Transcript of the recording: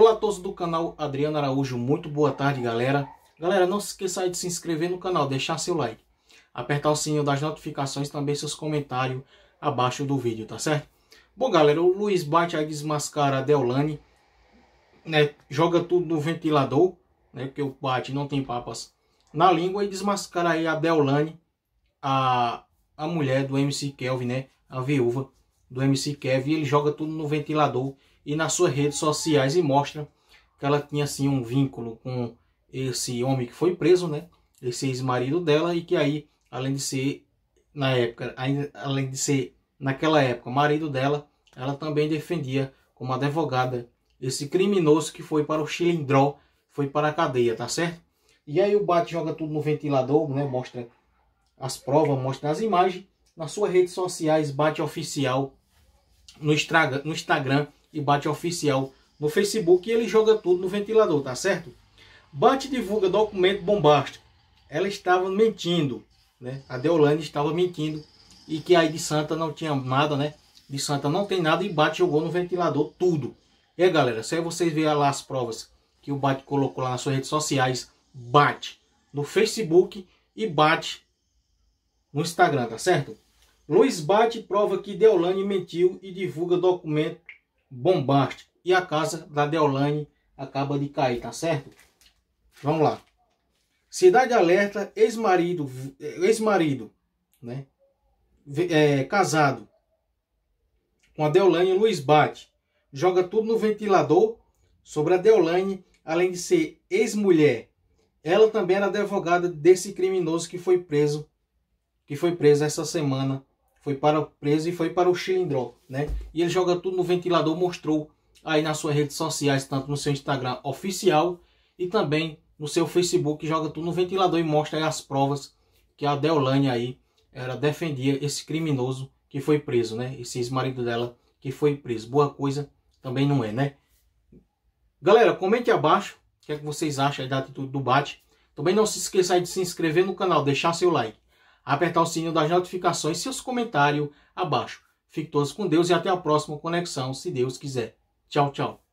Olá a todos do canal Adriano Araújo, muito boa tarde galera. Galera, não se esqueça de se inscrever no canal, deixar seu like, apertar o sininho das notificações também seus comentários abaixo do vídeo, tá certo? Bom galera, o Luiz Bate aí desmascara a Deolane, né, joga tudo no ventilador, né, porque o Bate não tem papas na língua e desmascara aí a Deolane, a, a mulher do MC Kelvin, né, a viúva do MC Kelvin, ele joga tudo no ventilador e nas suas redes sociais e mostra que ela tinha assim um vínculo com esse homem que foi preso, né? Esse ex-marido dela e que aí, além de ser na época, ainda, além de ser naquela época marido dela, ela também defendia como advogada esse criminoso que foi para o xilindró, foi para a cadeia, tá certo? E aí o Bate joga tudo no ventilador, né? Mostra as provas, mostra as imagens nas suas redes sociais, Bate oficial no, estraga, no Instagram e Bate Oficial no Facebook e ele joga tudo no ventilador, tá certo? Bate divulga documento bombástico. Ela estava mentindo, né? A Deolane estava mentindo e que aí de Santa não tinha nada, né? De Santa não tem nada e Bate jogou no ventilador tudo. E aí, galera, se aí vocês verem lá as provas que o Bate colocou lá nas suas redes sociais, Bate no Facebook e Bate no Instagram, tá certo? Luiz Bate prova que Deolane mentiu e divulga documento bombástico. E a casa da Deolane acaba de cair, tá certo? Vamos lá. Cidade Alerta, ex-marido, ex-marido, né? É, casado com a Deolane Luiz Bate. Joga tudo no ventilador sobre a Deolane, além de ser ex-mulher. Ela também era advogada desse criminoso que foi preso, que foi preso essa semana foi para o preso e foi para o xilindró, né? E ele joga tudo no ventilador, mostrou aí nas suas redes sociais, tanto no seu Instagram oficial e também no seu Facebook, joga tudo no ventilador e mostra as provas que a Deolane aí era, defendia esse criminoso que foi preso, né? Esse ex-marido dela que foi preso. Boa coisa também não é, né? Galera, comente abaixo o que, é que vocês acham da atitude do Bate. Também não se esqueça de se inscrever no canal, deixar seu like apertar o sininho das notificações e seus comentários abaixo. Fique todos com Deus e até a próxima conexão, se Deus quiser. Tchau, tchau.